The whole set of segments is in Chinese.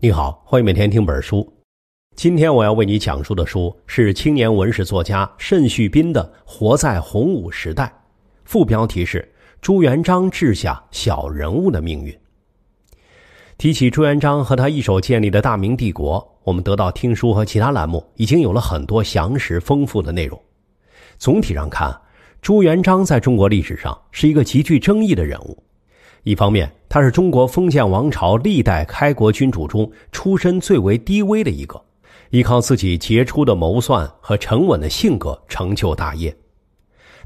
你好，欢迎每天听本书。今天我要为你讲述的书是青年文史作家慎旭斌的《活在洪武时代》，副标题是《朱元璋治下小人物的命运》。提起朱元璋和他一手建立的大明帝国，我们得到听书和其他栏目已经有了很多详实丰富的内容。总体上看，朱元璋在中国历史上是一个极具争议的人物。一方面，他是中国封建王朝历代开国君主中出身最为低微的一个，依靠自己杰出的谋算和沉稳的性格成就大业；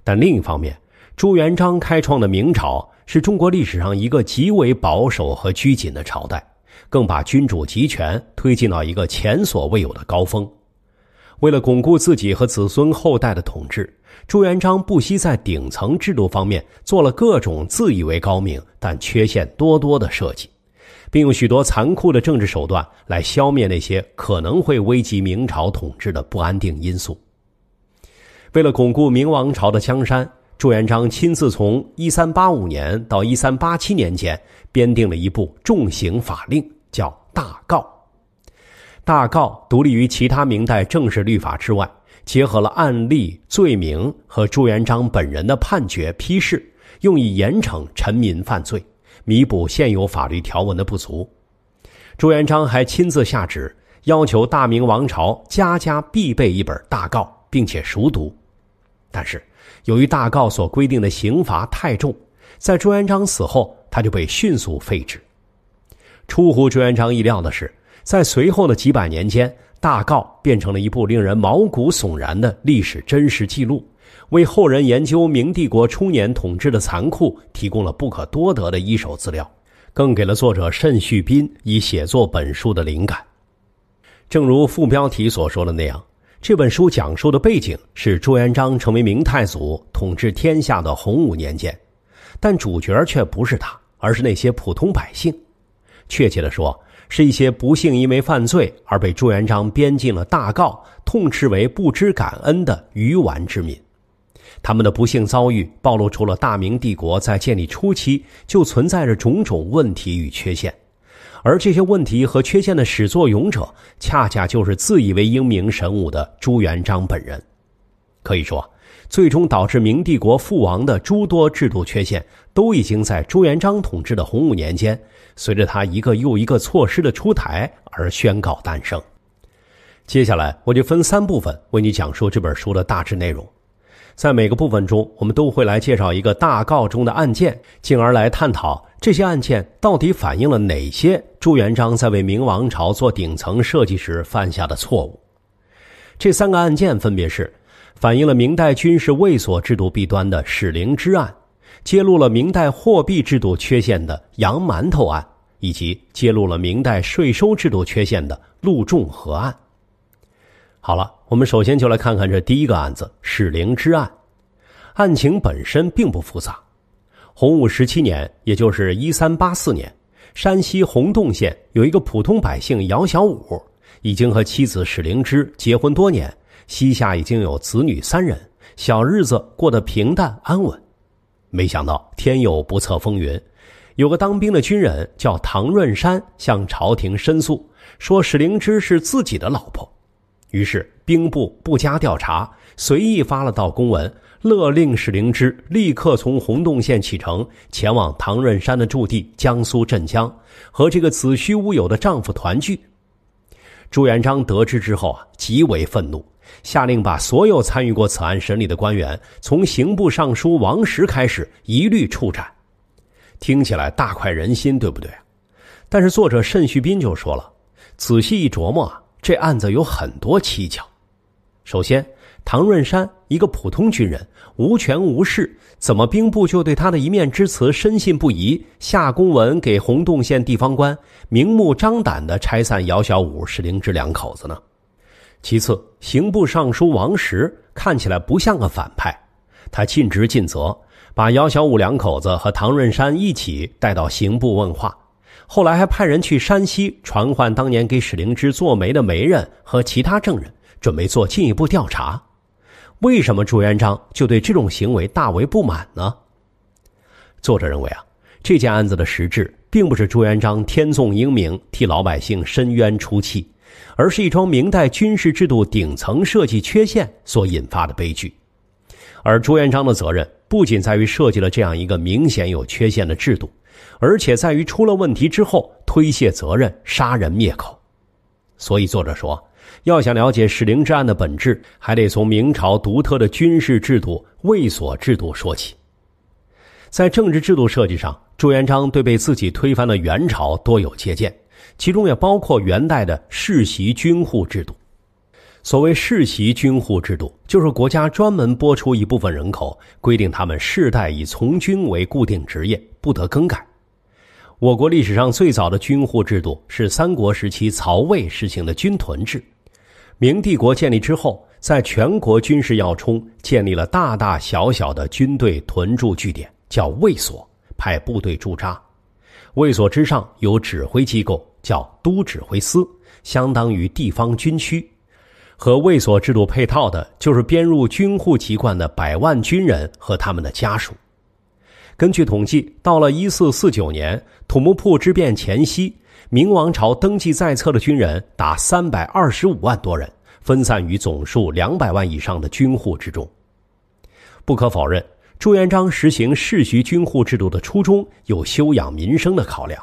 但另一方面，朱元璋开创的明朝是中国历史上一个极为保守和拘谨的朝代，更把君主集权推进到一个前所未有的高峰。为了巩固自己和子孙后代的统治。朱元璋不惜在顶层制度方面做了各种自以为高明但缺陷多多的设计，并用许多残酷的政治手段来消灭那些可能会危及明朝统治的不安定因素。为了巩固明王朝的江山，朱元璋亲自从一三八五年到一三八七年间编定了一部重刑法令，叫《大诰》。《大诰》独立于其他明代正式律法之外。结合了案例、罪名和朱元璋本人的判决批示，用以严惩臣民犯罪，弥补现有法律条文的不足。朱元璋还亲自下旨，要求大明王朝家家必备一本《大诰》，并且熟读。但是，由于《大诰》所规定的刑罚太重，在朱元璋死后，他就被迅速废止。出乎朱元璋意料的是，在随后的几百年间。大告变成了一部令人毛骨悚然的历史真实记录，为后人研究明帝国初年统治的残酷提供了不可多得的一手资料，更给了作者慎旭斌以写作本书的灵感。正如副标题所说的那样，这本书讲述的背景是朱元璋成为明太祖、统治天下的洪武年间，但主角却不是他，而是那些普通百姓。确切的说。是一些不幸因为犯罪而被朱元璋编进了大告，痛斥为不知感恩的鱼丸之民。他们的不幸遭遇暴露出了大明帝国在建立初期就存在着种种问题与缺陷，而这些问题和缺陷的始作俑者，恰恰就是自以为英明神武的朱元璋本人。可以说，最终导致明帝国覆亡的诸多制度缺陷，都已经在朱元璋统治的洪武年间。随着他一个又一个措施的出台而宣告诞生，接下来我就分三部分为你讲述这本书的大致内容。在每个部分中，我们都会来介绍一个大告中的案件，进而来探讨这些案件到底反映了哪些朱元璋在为明王朝做顶层设计时犯下的错误。这三个案件分别是反映了明代军事卫所制度弊端的史灵之案。揭露了明代货币制度缺陷的“洋馒头案”，以及揭露了明代税收制度缺陷的“陆仲和案”。好了，我们首先就来看看这第一个案子——史灵芝案。案情本身并不复杂。洪武十七年，也就是一三八四年，山西洪洞县有一个普通百姓姚小五，已经和妻子史灵芝结婚多年，膝下已经有子女三人，小日子过得平淡安稳。没想到天有不测风云，有个当兵的军人叫唐润山，向朝廷申诉说史灵芝是自己的老婆。于是兵部不加调查，随意发了道公文，勒令史灵芝立刻从洪洞县启程，前往唐润山的驻地江苏镇江，和这个子虚乌有的丈夫团聚。朱元璋得知之后啊，极为愤怒。下令把所有参与过此案审理的官员，从刑部尚书王石开始，一律处斩。听起来大快人心，对不对？但是作者慎旭斌就说了，仔细一琢磨啊，这案子有很多蹊跷。首先，唐润山一个普通军人，无权无势，怎么兵部就对他的一面之词深信不疑，下公文给洪洞县地方官，明目张胆的拆散姚小五、石灵芝两口子呢？其次，刑部尚书王石看起来不像个反派，他尽职尽责，把姚小五两口子和唐润山一起带到刑部问话，后来还派人去山西传唤当年给史灵芝做媒的媒人和其他证人，准备做进一步调查。为什么朱元璋就对这种行为大为不满呢？作者认为啊，这件案子的实质并不是朱元璋天纵英明，替老百姓伸冤出气。而是一桩明代军事制度顶层设计缺陷所引发的悲剧，而朱元璋的责任不仅在于设计了这样一个明显有缺陷的制度，而且在于出了问题之后推卸责任、杀人灭口。所以，作者说，要想了解史陵之案的本质，还得从明朝独特的军事制度卫所制度说起。在政治制度设计上，朱元璋对被自己推翻的元朝多有借鉴。其中也包括元代的世袭军户制度。所谓世袭军户制度，就是国家专门拨出一部分人口，规定他们世代以从军为固定职业，不得更改。我国历史上最早的军户制度是三国时期曹魏实行的军屯制。明帝国建立之后，在全国军事要冲建立了大大小小的军队屯驻据点，叫卫所，派部队驻扎。卫所之上有指挥机构。叫都指挥司，相当于地方军区。和卫所制度配套的就是编入军户籍贯的百万军人和他们的家属。根据统计，到了一四四九年土木堡之变前夕，明王朝登记在册的军人达三百二十五万多人，分散于总数两百万以上的军户之中。不可否认，朱元璋实行世袭军户制度的初衷有修养民生的考量。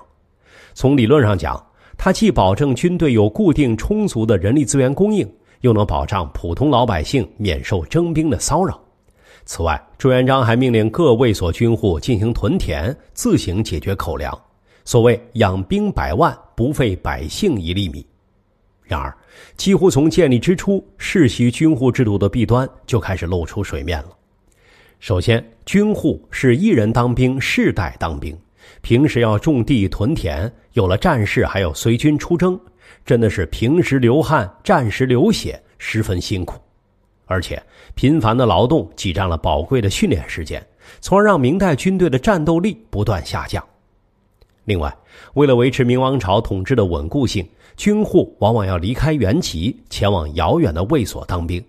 从理论上讲，它既保证军队有固定充足的人力资源供应，又能保障普通老百姓免受征兵的骚扰。此外，朱元璋还命令各卫所军户进行屯田，自行解决口粮。所谓“养兵百万，不费百姓一粒米”。然而，几乎从建立之初，世袭军户制度的弊端就开始露出水面了。首先，军户是一人当兵，世代当兵，平时要种地屯田。有了战事，还有随军出征，真的是平时流汗，战时流血，十分辛苦。而且频繁的劳动挤占了宝贵的训练时间，从而让明代军队的战斗力不断下降。另外，为了维持明王朝统治的稳固性，军户往往要离开原籍，前往遥远的卫所当兵。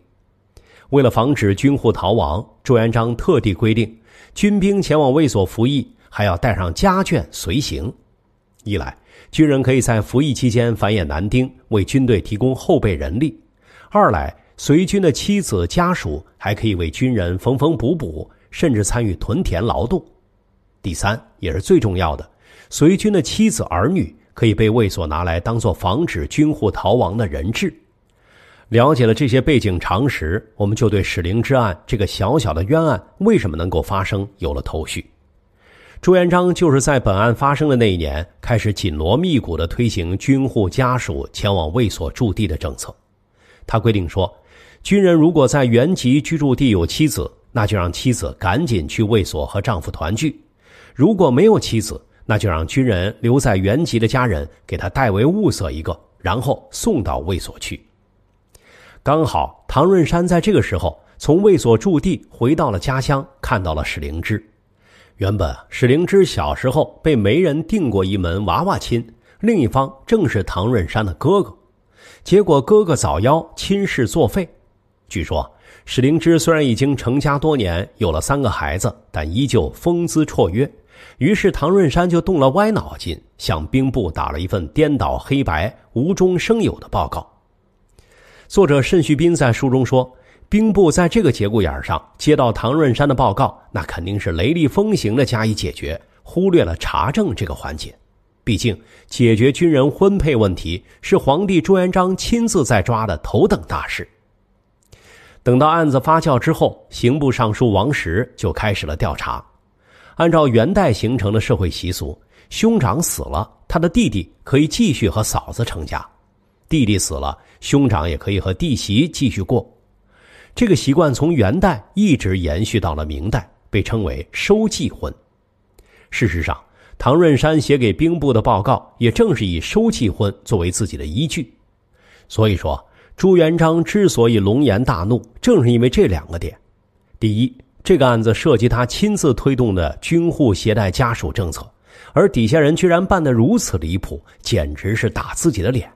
为了防止军户逃亡，朱元璋特地规定，军兵前往卫所服役，还要带上家眷随行。一来，军人可以在服役期间繁衍男丁，为军队提供后备人力；二来，随军的妻子家属还可以为军人缝缝补补，甚至参与屯田劳动。第三，也是最重要的，随军的妻子儿女可以被卫所拿来当做防止军户逃亡的人质。了解了这些背景常识，我们就对史灵之案这个小小的冤案为什么能够发生有了头绪。朱元璋就是在本案发生的那一年开始紧锣密鼓的推行军户家属前往卫所驻地的政策。他规定说，军人如果在原籍居住地有妻子，那就让妻子赶紧去卫所和丈夫团聚；如果没有妻子，那就让军人留在原籍的家人给他代为物色一个，然后送到卫所去。刚好唐润山在这个时候从卫所驻地回到了家乡，看到了史灵芝。原本史灵芝小时候被媒人定过一门娃娃亲，另一方正是唐润山的哥哥，结果哥哥早夭，亲事作废。据说史灵芝虽然已经成家多年，有了三个孩子，但依旧风姿绰约。于是唐润山就动了歪脑筋，向兵部打了一份颠倒黑白、无中生有的报告。作者沈旭斌在书中说。兵部在这个节骨眼上接到唐润山的报告，那肯定是雷厉风行的加以解决，忽略了查证这个环节。毕竟解决军人婚配问题是皇帝朱元璋亲自在抓的头等大事。等到案子发酵之后，刑部尚书王石就开始了调查。按照元代形成的社会习俗，兄长死了，他的弟弟可以继续和嫂子成家；弟弟死了，兄长也可以和弟媳继续过。这个习惯从元代一直延续到了明代，被称为“收继婚”。事实上，唐润山写给兵部的报告，也正是以“收继婚”作为自己的依据。所以说，朱元璋之所以龙颜大怒，正是因为这两个点：第一，这个案子涉及他亲自推动的军户携带家属政策，而底下人居然办得如此离谱，简直是打自己的脸；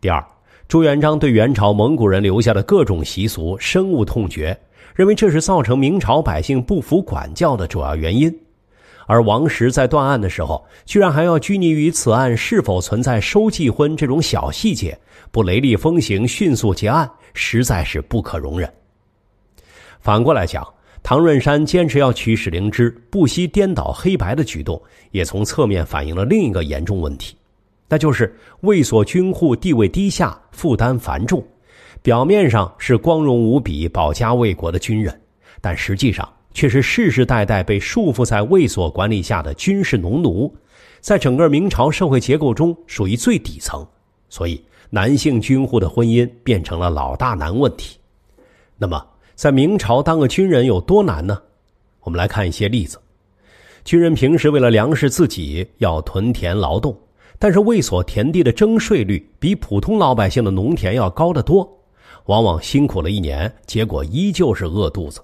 第二。朱元璋对元朝蒙古人留下的各种习俗深恶痛绝，认为这是造成明朝百姓不服管教的主要原因。而王石在断案的时候，居然还要拘泥于此案是否存在收继婚这种小细节，不雷厉风行迅速结案，实在是不可容忍。反过来讲，唐润山坚持要取史灵芝，不惜颠倒黑白的举动，也从侧面反映了另一个严重问题。那就是卫所军户地位低下，负担繁重，表面上是光荣无比、保家卫国的军人，但实际上却是世世代代被束缚在卫所管理下的军事农奴，在整个明朝社会结构中属于最底层。所以，男性军户的婚姻变成了老大难问题。那么，在明朝当个军人有多难呢？我们来看一些例子：军人平时为了粮食，自己要屯田劳动。但是卫所田地的征税率比普通老百姓的农田要高得多，往往辛苦了一年，结果依旧是饿肚子。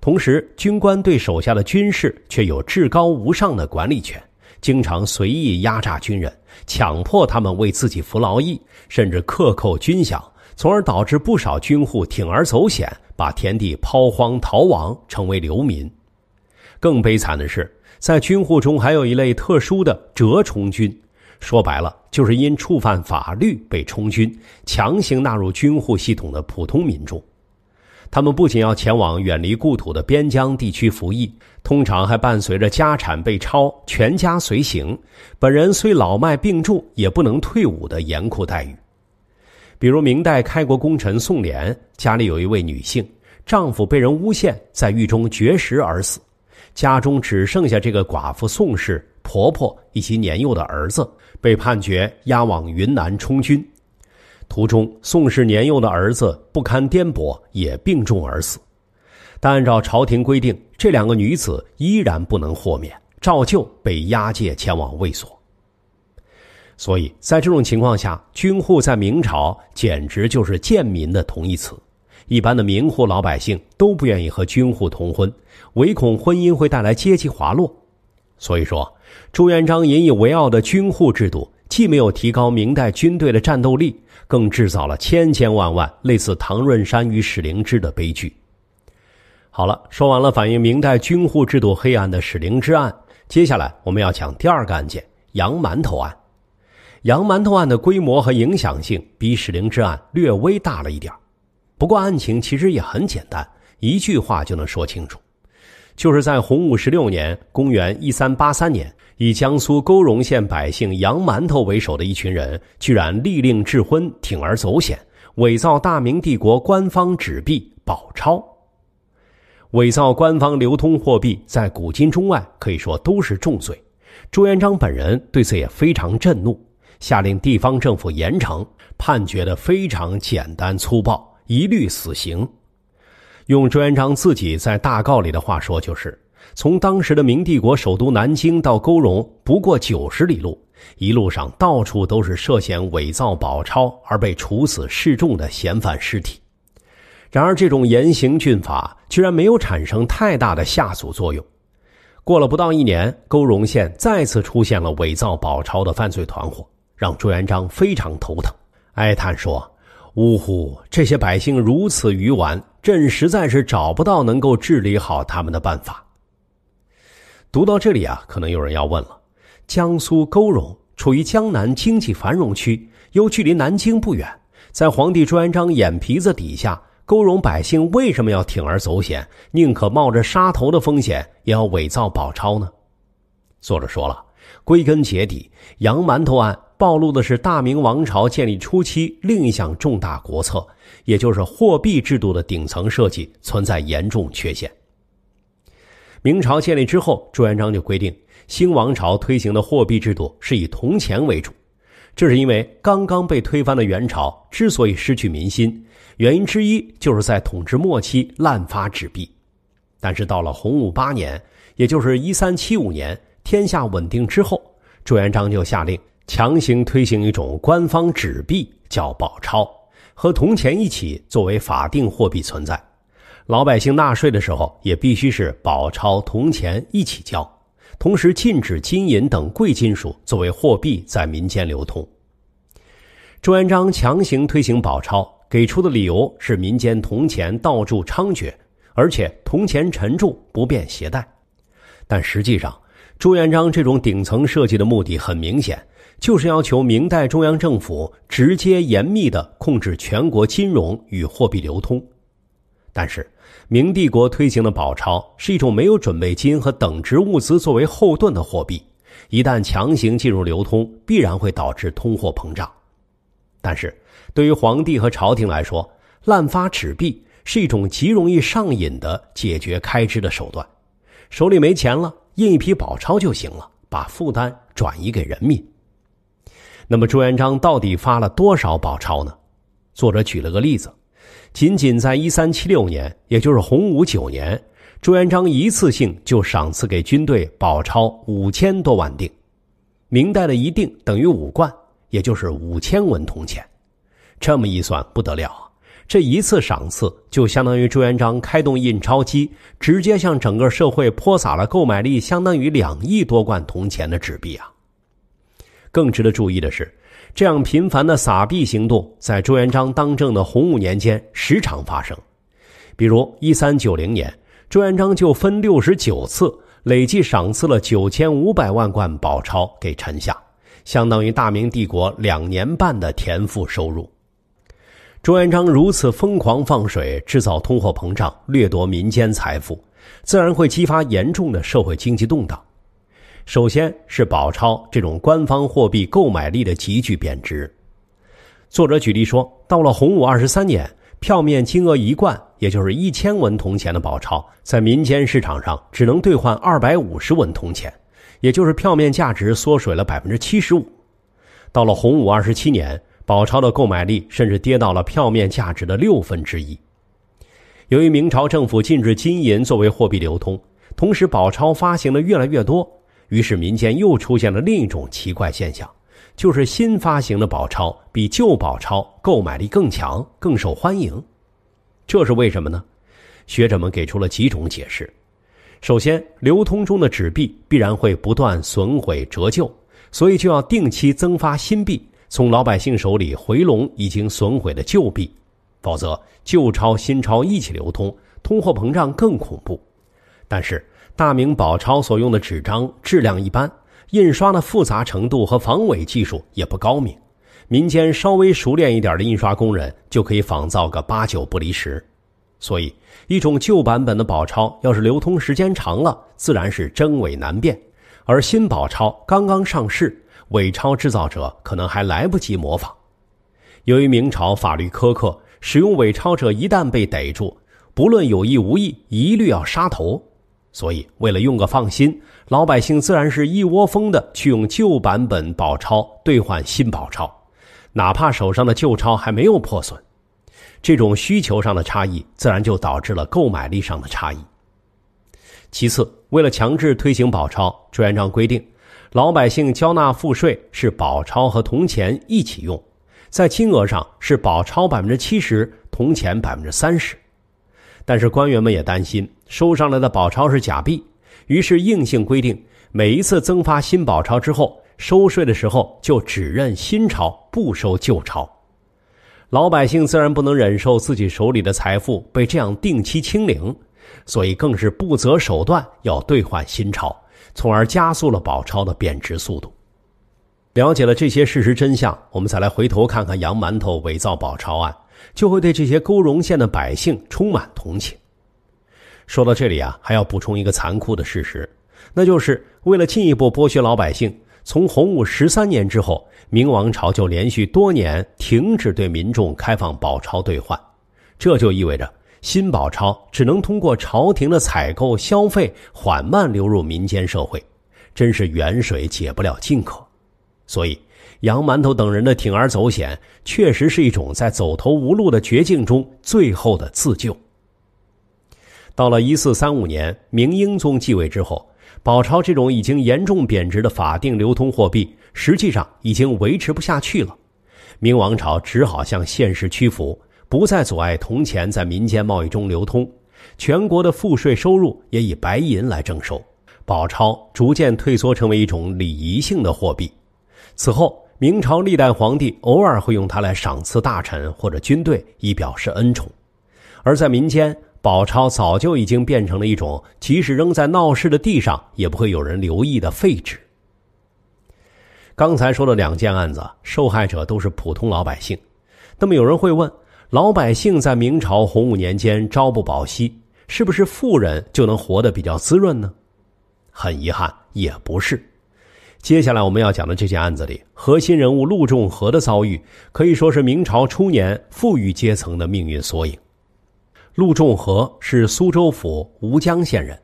同时，军官对手下的军士却有至高无上的管理权，经常随意压榨军人，强迫他们为自己服劳役，甚至克扣军饷，从而导致不少军户铤而走险，把田地抛荒逃亡，成为流民。更悲惨的是，在军户中还有一类特殊的折虫军。说白了，就是因触犯法律被充军、强行纳入军户系统的普通民众，他们不仅要前往远离故土的边疆地区服役，通常还伴随着家产被抄、全家随行、本人虽老迈病重也不能退伍的严酷待遇。比如，明代开国功臣宋濂家里有一位女性，丈夫被人诬陷在狱中绝食而死，家中只剩下这个寡妇宋氏、婆婆以及年幼的儿子。被判决押往云南充军，途中宋氏年幼的儿子不堪颠簸也病重而死。但按照朝廷规定，这两个女子依然不能豁免，照旧被押解前往卫所。所以在这种情况下，军户在明朝简直就是贱民的同义词。一般的民户老百姓都不愿意和军户通婚，唯恐婚姻会带来阶级滑落。所以说。朱元璋引以为傲的军户制度，既没有提高明代军队的战斗力，更制造了千千万万类似唐润山与史灵芝的悲剧。好了，说完了反映明代军户制度黑暗的史灵芝案，接下来我们要讲第二个案件——杨馒头案。杨馒头案的规模和影响性比史灵芝案略微大了一点儿，不过案情其实也很简单，一句话就能说清楚，就是在洪武十六年（公元一三八三年）。以江苏沟荣县百姓杨馒头为首的一群人，居然利令智昏，铤而走险，伪造大明帝国官方纸币宝钞。伪造官方流通货币，在古今中外可以说都是重罪。朱元璋本人对此也非常震怒，下令地方政府严惩，判决的非常简单粗暴，一律死刑。用朱元璋自己在大告里的话说，就是。从当时的明帝国首都南京到勾荣不过九十里路，一路上到处都是涉嫌伪造宝钞而被处死示众的嫌犯尸体。然而，这种严刑峻法居然没有产生太大的下阻作用。过了不到一年，勾荣县再次出现了伪造宝钞的犯罪团伙，让朱元璋非常头疼，哀叹说：“呜呼，这些百姓如此愚顽，朕实在是找不到能够治理好他们的办法。”读到这里啊，可能有人要问了：江苏勾荣处于江南经济繁荣区，又距离南京不远，在皇帝朱元璋眼皮子底下，勾荣百姓为什么要铤而走险，宁可冒着杀头的风险，也要伪造宝钞呢？作者说了，归根结底，杨馒头案暴露的是大明王朝建立初期另一项重大国策，也就是货币制度的顶层设计存在严重缺陷。明朝建立之后，朱元璋就规定新王朝推行的货币制度是以铜钱为主。这是因为刚刚被推翻的元朝之所以失去民心，原因之一就是在统治末期滥发纸币。但是到了洪武八年，也就是一三七五年，天下稳定之后，朱元璋就下令强行推行一种官方纸币，叫宝钞，和铜钱一起作为法定货币存在。老百姓纳税的时候也必须是宝钞、铜钱一起交，同时禁止金银等贵金属作为货币在民间流通。朱元璋强行推行宝钞，给出的理由是民间铜钱到处猖獗，而且铜钱沉重不便携带。但实际上，朱元璋这种顶层设计的目的很明显，就是要求明代中央政府直接严密的控制全国金融与货币流通。但是，明帝国推行的宝钞是一种没有准备金和等值物资作为后盾的货币，一旦强行进入流通，必然会导致通货膨胀。但是，对于皇帝和朝廷来说，滥发纸币是一种极容易上瘾的解决开支的手段，手里没钱了，印一批宝钞就行了，把负担转移给人民。那么，朱元璋到底发了多少宝钞呢？作者举了个例子。仅仅在一三七六年，也就是洪武九年，朱元璋一次性就赏赐给军队宝钞五千多万锭。明代的一锭等于五贯，也就是五千文铜钱。这么一算不得了啊！这一次赏赐就相当于朱元璋开动印钞机，直接向整个社会泼洒了购买力相当于两亿多贯铜钱的纸币啊！更值得注意的是。这样频繁的撒币行动，在朱元璋当政的洪武年间时常发生。比如，一三九零年，朱元璋就分六十九次，累计赏赐了九千五百万贯宝钞给臣下，相当于大明帝国两年半的田赋收入。朱元璋如此疯狂放水，制造通货膨胀，掠夺民间财富，自然会激发严重的社会经济动荡。首先是宝钞这种官方货币购买力的急剧贬值。作者举例说，到了洪武二十三年，票面金额一贯，也就是一千文铜钱的宝钞，在民间市场上只能兑换二百五十文铜钱，也就是票面价值缩水了百分之七十五。到了洪武二十七年，宝钞的购买力甚至跌到了票面价值的六分之一。由于明朝政府禁止金银作为货币流通，同时宝钞发行的越来越多。于是，民间又出现了另一种奇怪现象，就是新发行的宝钞比旧宝钞购买力更强、更受欢迎。这是为什么呢？学者们给出了几种解释。首先，流通中的纸币必然会不断损毁、折旧，所以就要定期增发新币，从老百姓手里回笼已经损毁的旧币，否则旧钞、新钞一起流通，通货膨胀更恐怖。但是，大明宝钞所用的纸张质量一般，印刷的复杂程度和防伪技术也不高明，民间稍微熟练一点的印刷工人就可以仿造个八九不离十。所以，一种旧版本的宝钞要是流通时间长了，自然是真伪难辨；而新宝钞刚刚上市，伪钞制造者可能还来不及模仿。由于明朝法律苛刻，使用伪钞者一旦被逮住，不论有意无意，一律要杀头。所以，为了用个放心，老百姓自然是一窝蜂的去用旧版本宝钞兑换新宝钞，哪怕手上的旧钞还没有破损。这种需求上的差异，自然就导致了购买力上的差异。其次，为了强制推行宝钞，朱元璋规定，老百姓交纳赋税是宝钞和铜钱一起用，在金额上是宝钞百分之七十，铜钱百分之三十。但是官员们也担心。收上来的宝钞是假币，于是硬性规定，每一次增发新宝钞之后，收税的时候就只认新钞，不收旧钞。老百姓自然不能忍受自己手里的财富被这样定期清零，所以更是不择手段要兑换新钞，从而加速了宝钞的贬值速度。了解了这些事实真相，我们再来回头看看杨馒头伪造宝钞案，就会对这些勾荣县的百姓充满同情。说到这里啊，还要补充一个残酷的事实，那就是为了进一步剥削老百姓，从洪武十三年之后，明王朝就连续多年停止对民众开放宝钞兑换，这就意味着新宝钞只能通过朝廷的采购消费缓慢流入民间社会，真是远水解不了近渴。所以，杨馒头等人的铤而走险，确实是一种在走投无路的绝境中最后的自救。到了一四三五年，明英宗继位之后，宝钞这种已经严重贬值的法定流通货币，实际上已经维持不下去了。明王朝只好向现实屈服，不再阻碍铜钱在民间贸易中流通，全国的赋税收入也以白银来征收，宝钞逐渐退缩成为一种礼仪性的货币。此后，明朝历代皇帝偶尔会用它来赏赐大臣或者军队，以表示恩宠，而在民间。宝钞早就已经变成了一种，即使扔在闹市的地上，也不会有人留意的废纸。刚才说的两件案子，受害者都是普通老百姓。那么有人会问：老百姓在明朝洪武年间朝不保夕，是不是富人就能活得比较滋润呢？很遗憾，也不是。接下来我们要讲的这件案子里，核心人物陆仲和的遭遇，可以说是明朝初年富裕阶层的命运缩影。陆仲和是苏州府吴江县人，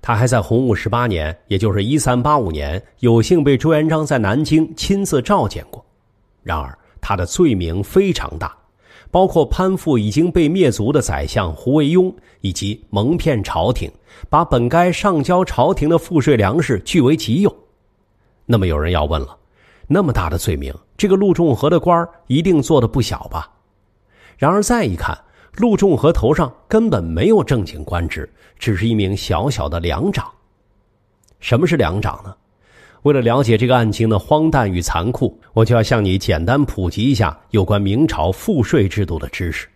他还在洪武十八年，也就是一三八五年，有幸被朱元璋在南京亲自召见过。然而，他的罪名非常大，包括攀附已经被灭族的宰相胡惟庸，以及蒙骗朝廷，把本该上交朝廷的赋税粮食据为己有。那么，有人要问了：那么大的罪名，这个陆仲和的官一定做的不小吧？然而，再一看。陆仲和头上根本没有正经官职，只是一名小小的粮长。什么是粮长呢？为了了解这个案情的荒诞与残酷，我就要向你简单普及一下有关明朝赋税制度的知识。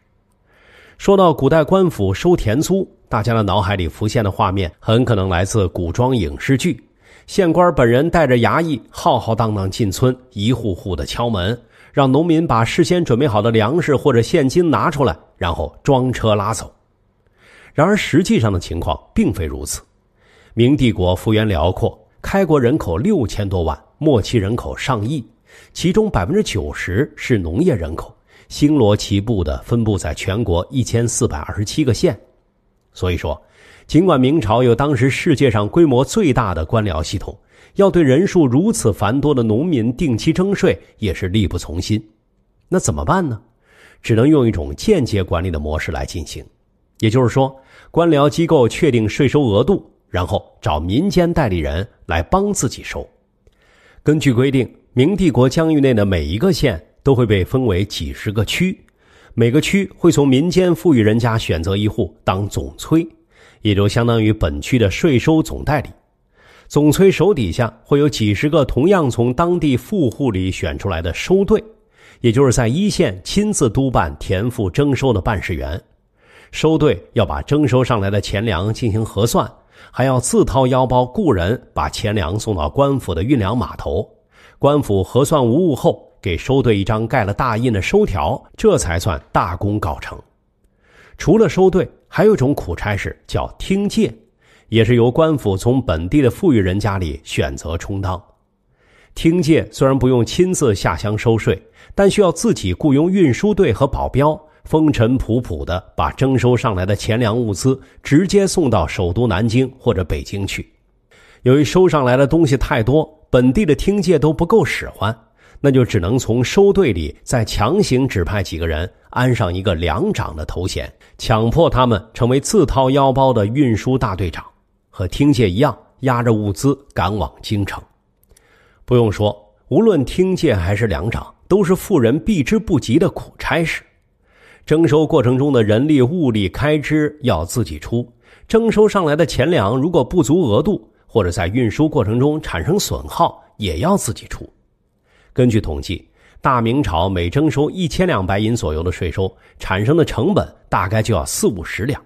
说到古代官府收田租，大家的脑海里浮现的画面很可能来自古装影视剧：县官本人带着衙役，浩浩荡荡进村，一户户的敲门。让农民把事先准备好的粮食或者现金拿出来，然后装车拉走。然而实际上的情况并非如此。明帝国幅员辽阔，开国人口六千多万，末期人口上亿，其中百分之九十是农业人口，星罗棋布的分布在全国一千四百二十七个县。所以说，尽管明朝有当时世界上规模最大的官僚系统。要对人数如此繁多的农民定期征税，也是力不从心。那怎么办呢？只能用一种间接管理的模式来进行。也就是说，官僚机构确定税收额度，然后找民间代理人来帮自己收。根据规定，明帝国疆域内的每一个县都会被分为几十个区，每个区会从民间富裕人家选择一户当总催，也就相当于本区的税收总代理。总催手底下会有几十个同样从当地富户里选出来的收队，也就是在一线亲自督办田赋征收的办事员。收队要把征收上来的钱粮进行核算，还要自掏腰包雇人把钱粮送到官府的运粮码头。官府核算无误后，给收队一张盖了大印的收条，这才算大功告成。除了收队，还有一种苦差事叫听借。也是由官府从本地的富裕人家里选择充当，听界虽然不用亲自下乡收税，但需要自己雇佣运输队和保镖，风尘仆仆地把征收上来的钱粮物资直接送到首都南京或者北京去。由于收上来的东西太多，本地的听界都不够使唤，那就只能从收队里再强行指派几个人，安上一个粮长的头衔，强迫他们成为自掏腰包的运输大队长。和听界一样，压着物资赶往京城。不用说，无论听界还是粮长，都是富人避之不及的苦差事。征收过程中的人力、物力开支要自己出，征收上来的钱粮如果不足额度，或者在运输过程中产生损耗，也要自己出。根据统计，大明朝每征收一千两白银左右的税收，产生的成本大概就要四五十两。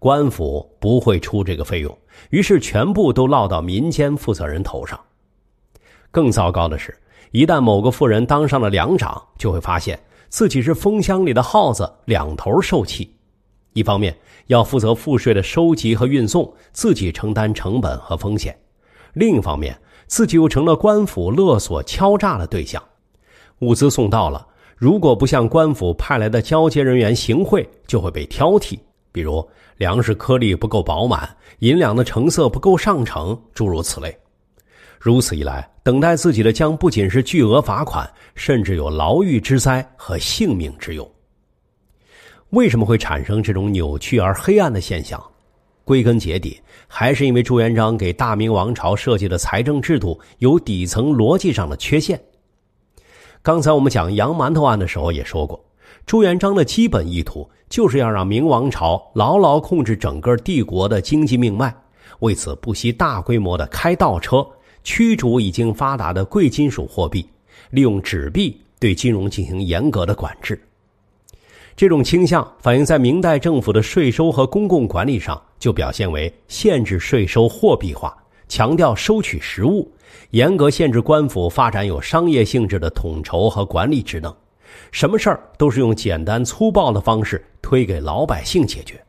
官府不会出这个费用，于是全部都落到民间负责人头上。更糟糕的是，一旦某个富人当上了粮长，就会发现自己是蜂箱里的耗子，两头受气。一方面要负责赋税的收集和运送，自己承担成本和风险；另一方面，自己又成了官府勒索敲诈的对象。物资送到了，如果不向官府派来的交接人员行贿，就会被挑剔。比如粮食颗粒不够饱满，银两的成色不够上乘，诸如此类。如此一来，等待自己的将不仅是巨额罚款，甚至有牢狱之灾和性命之忧。为什么会产生这种扭曲而黑暗的现象？归根结底，还是因为朱元璋给大明王朝设计的财政制度有底层逻辑上的缺陷。刚才我们讲洋馒头案的时候也说过。朱元璋的基本意图就是要让明王朝牢牢控制整个帝国的经济命脉，为此不惜大规模的开倒车，驱逐已经发达的贵金属货币，利用纸币对金融进行严格的管制。这种倾向反映在明代政府的税收和公共管理上，就表现为限制税收货币化，强调收取实物，严格限制官府发展有商业性质的统筹和管理职能。什么事儿都是用简单粗暴的方式推给老百姓解决，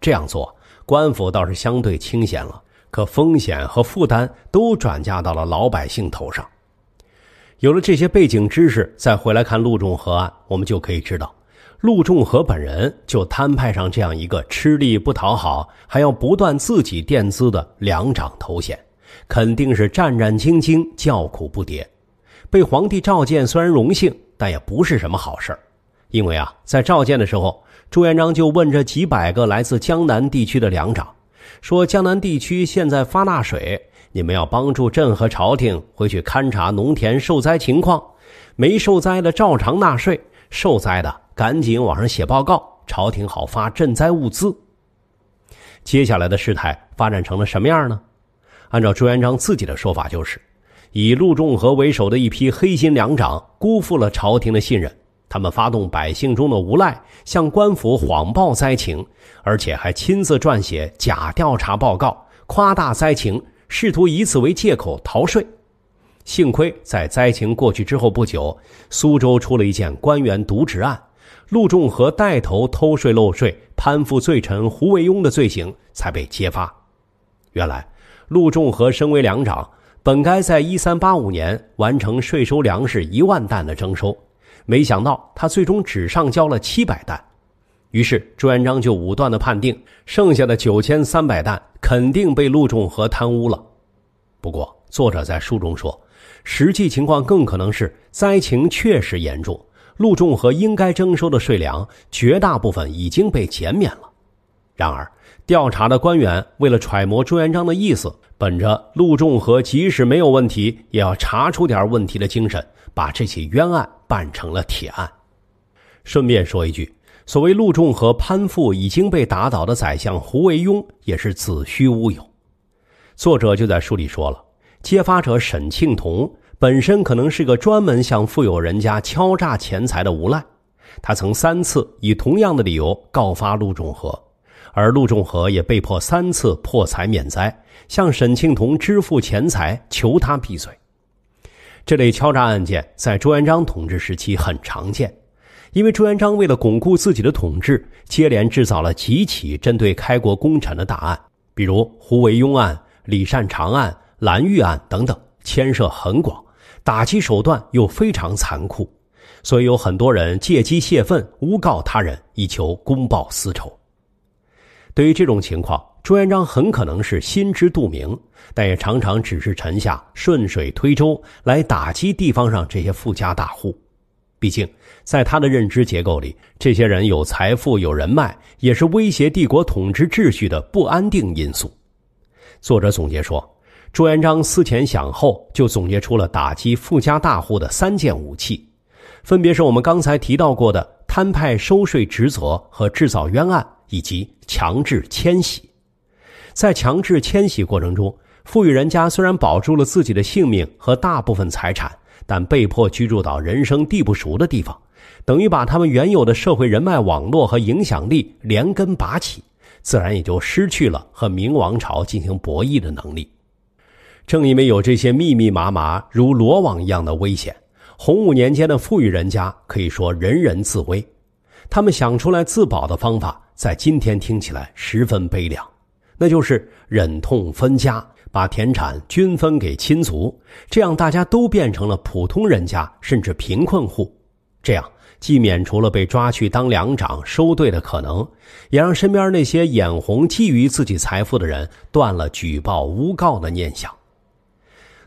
这样做官府倒是相对清闲了，可风险和负担都转嫁到了老百姓头上。有了这些背景知识，再回来看陆仲和案，我们就可以知道，陆仲和本人就摊派上这样一个吃力不讨好，还要不断自己垫资的两掌头衔，肯定是战战兢兢、叫苦不迭。被皇帝召见，虽然荣幸。但也不是什么好事因为啊，在召见的时候，朱元璋就问这几百个来自江南地区的粮长，说：“江南地区现在发大水，你们要帮助朕和朝廷回去勘察农田受灾情况。没受灾的照常纳税，受灾的赶紧往上写报告，朝廷好发赈灾物资。”接下来的事态发展成了什么样呢？按照朱元璋自己的说法，就是。以陆仲和为首的一批黑心粮长辜负了朝廷的信任，他们发动百姓中的无赖向官府谎报灾情，而且还亲自撰写假调查报告，夸大灾情，试图以此为借口逃税。幸亏在灾情过去之后不久，苏州出了一件官员渎职案，陆仲和带头偷税漏税，攀附罪臣胡惟庸的罪行才被揭发。原来，陆仲和身为粮长。本该在1385年完成税收粮食一万担的征收，没想到他最终只上交了七百担，于是朱元璋就武断的判定剩下的九千三百担肯定被陆仲和贪污了。不过，作者在书中说，实际情况更可能是灾情确实严重，陆仲和应该征收的税粮绝大部分已经被减免了。然而。调查的官员为了揣摩朱元璋的意思，本着陆仲和即使没有问题也要查出点问题的精神，把这起冤案办成了铁案。顺便说一句，所谓陆仲和攀附已经被打倒的宰相胡惟庸，也是子虚乌有。作者就在书里说了，揭发者沈庆桐本身可能是个专门向富有人家敲诈钱财的无赖，他曾三次以同样的理由告发陆仲和。而陆仲和也被迫三次破财免灾，向沈庆桐支付钱财，求他闭嘴。这类敲诈案件在朱元璋统治时期很常见，因为朱元璋为了巩固自己的统治，接连制造了几起针对开国功臣的大案，比如胡惟庸案、李善长案、蓝玉案等等，牵涉很广，打击手段又非常残酷，所以有很多人借机泄愤，诬告他人，以求公报私仇。对于这种情况，朱元璋很可能是心知肚明，但也常常只是臣下顺水推舟来打击地方上这些富家大户。毕竟，在他的认知结构里，这些人有财富、有人脉，也是威胁帝国统治秩序的不安定因素。作者总结说，朱元璋思前想后，就总结出了打击富家大户的三件武器，分别是我们刚才提到过的摊派收税职责和制造冤案。以及强制迁徙，在强制迁徙过程中，富裕人家虽然保住了自己的性命和大部分财产，但被迫居住到人生地不熟的地方，等于把他们原有的社会人脉网络和影响力连根拔起，自然也就失去了和明王朝进行博弈的能力。正因为有这些密密麻麻如罗网一样的危险，洪武年间的富裕人家可以说人人自危，他们想出来自保的方法。在今天听起来十分悲凉，那就是忍痛分家，把田产均分给亲族，这样大家都变成了普通人家，甚至贫困户。这样既免除了被抓去当粮长、收队的可能，也让身边那些眼红、觊觎自己财富的人断了举报、诬告的念想。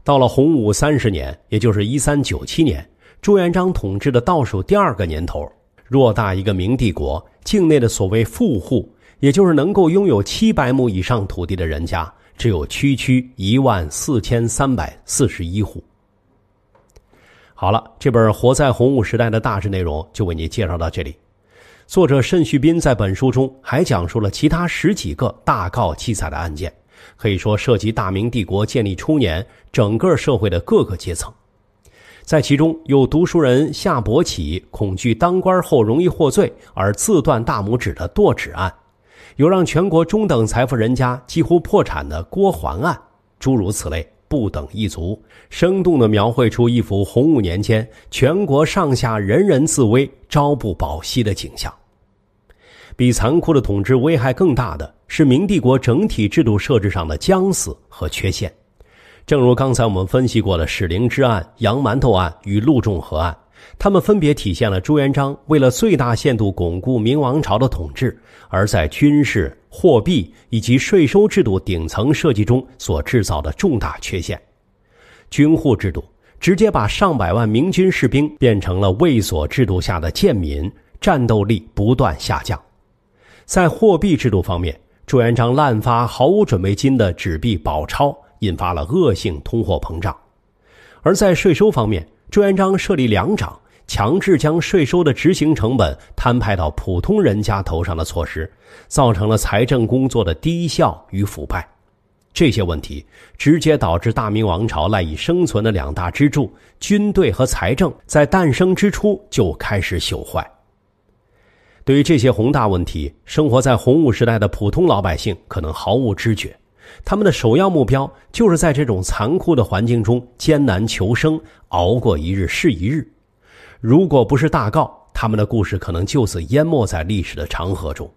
到了洪武三十年，也就是一三九七年，朱元璋统治的倒数第二个年头，偌大一个明帝国。境内的所谓富户，也就是能够拥有七百亩以上土地的人家，只有区区一万四千三百四十一户。好了，这本《活在洪武时代》的大致内容就为你介绍到这里。作者盛旭斌在本书中还讲述了其他十几个大告记载的案件，可以说涉及大明帝国建立初年整个社会的各个阶层。在其中，有读书人夏伯起恐惧当官后容易获罪而自断大拇指的剁指案，有让全国中等财富人家几乎破产的郭桓案，诸如此类不等一族，生动地描绘出一幅洪武年间全国上下人人自危、朝不保夕的景象。比残酷的统治危害更大的，是明帝国整体制度设置上的僵死和缺陷。正如刚才我们分析过的史灵之案、杨馒头案与陆仲和案，他们分别体现了朱元璋为了最大限度巩固明王朝的统治，而在军事、货币以及税收制度顶层设计中所制造的重大缺陷。军户制度直接把上百万明军士兵变成了卫所制度下的贱民，战斗力不断下降。在货币制度方面，朱元璋滥发毫无准备金的纸币宝钞。引发了恶性通货膨胀，而在税收方面，朱元璋设立粮长，强制将税收的执行成本摊派到普通人家头上的措施，造成了财政工作的低效与腐败。这些问题直接导致大明王朝赖以生存的两大支柱——军队和财政，在诞生之初就开始朽坏。对于这些宏大问题，生活在洪武时代的普通老百姓可能毫无知觉。他们的首要目标就是在这种残酷的环境中艰难求生，熬过一日是一日。如果不是大告，他们的故事可能就此淹没在历史的长河中。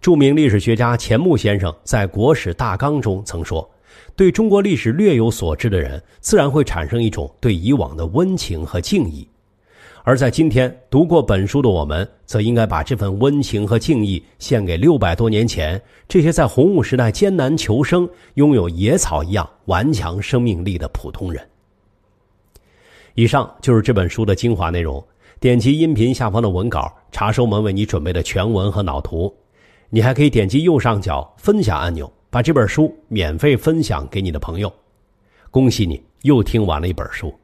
著名历史学家钱穆先生在《国史大纲》中曾说：“对中国历史略有所知的人，自然会产生一种对以往的温情和敬意。”而在今天，读过本书的我们，则应该把这份温情和敬意献给六百多年前这些在洪武时代艰难求生、拥有野草一样顽强生命力的普通人。以上就是这本书的精华内容。点击音频下方的文稿，查收我们为你准备的全文和脑图。你还可以点击右上角分享按钮，把这本书免费分享给你的朋友。恭喜你，又听完了一本书。